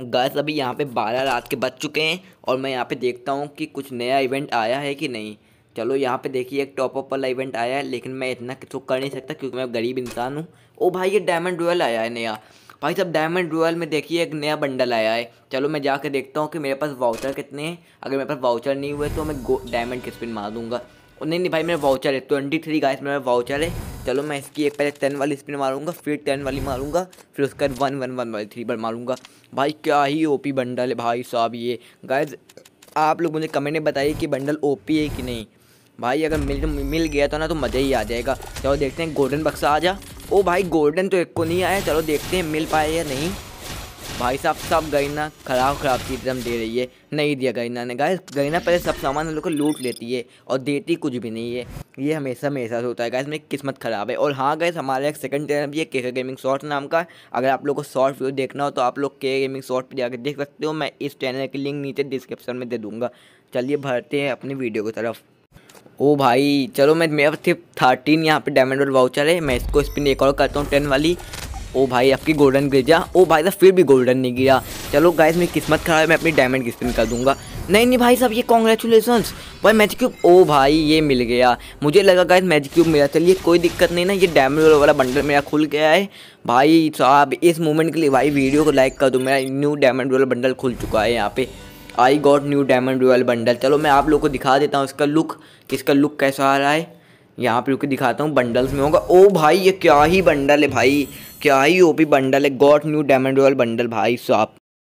gas अभी यहाँ पे बारह रात के बज चुके हैं और मैं यहाँ पे देखता हूँ कि कुछ नया इवेंट आया है कि नहीं चलो यहाँ पे देखिए एक टॉप अप वाला इवेंट आया है लेकिन मैं इतना कुछ कर नहीं सकता क्योंकि मैं गरीब इंसान हूँ ओ भाई ये डायमंड रोयल आया है नया भाई सब डायमंड रोयल में देखिए एक नया बंडल आया है चलो मैं जा देखता हूँ कि मेरे पास वाउचर कितने हैं अगर मेरे पास वाउचर नहीं हुए तो मैं डायमंड के स्पिन मार दूँगा नहीं नहीं भाई मेरा वाउचर है ट्वेंटी थ्री का मेरा वाउचर है चलो मैं इसकी एक पहले टेन वाली स्पिन मारूंगा फिर टेन वाली मारूंगा फिर उसके बाद वन वन वन वाली थ्री बार मारूंगा भाई क्या ही ओपी बंडल है भाई साहब ये गाय आप लोग मुझे कमेंट में बताइए कि बंडल ओपी है कि नहीं भाई अगर मिल मिल गया तो ना तो मज़ा ही आ जाएगा चलो देखते हैं गोल्डन बक्सा आ जा ओ भाई गोल्डन तो एक को नहीं आया चलो देखते हैं मिल पाए या नहीं भाई साहब सब गरीना खराब खराब चीज़ एकदम दे रही है नहीं दिया गरीना ने गाय गरीना पहले सब सामान हम लोग को लूट लेती है और देती कुछ भी नहीं है ये हमेशा हमेशा होता है गाइस मेरी किस्मत ख़राब है और हाँ गैस हमारा एक सेकंड चैनल भी है के गेमिंग शॉर्ट नाम का अगर आप लोग को शॉर्ट वीडियो देखना हो तो आप लोग के गेमिंग शॉर्ट पर जाकर देख सकते हो मैं इस चैनल की लिंक नीचे डिस्क्रिप्शन में दे दूँगा चलिए भरते हैं अपनी वीडियो की तरफ ओ भाई चलो मैं मेरा सिर्फ थर्टीन यहाँ पे डायमंड वाउचर है मैं इसको स्पिन एक और करता हूँ टेन वाली ओ भाई आपकी गोल्डन गिर जा ओ भाई साहब तो फिर भी गोल्डन नहीं गिरा चलो गाइस मेरी किस्मत खराब है मैं अपनी डायमंड की स्पिन कर दूंगा नहीं नहीं भाई साहब ये कॉन्ग्रेचुलेसन्स भाई मैजिक क्यूब ओ भाई ये मिल गया मुझे लगा गाइस मैजिक क्यूब मिला चलिए कोई दिक्कत नहीं ना ये डायमंड वाला बंडल मेरा खुल गया है भाई साहब इस मोमेंट के लिए भाई वीडियो को लाइक कर दो मेरा न्यू डायमंड वाला बंडल खुल चुका है यहाँ पे I got new diamond royal bundle चलो मैं आप लोग को दिखा देता हूँ इसका लुक किसका लुक कैसा आ रहा है यहाँ पे रुके दिखाता हूँ बंडल्स में होगा ओ भाई ये क्या ही बंडल है भाई क्या ही ओपी बंडल है got new diamond royal bundle भाई साहब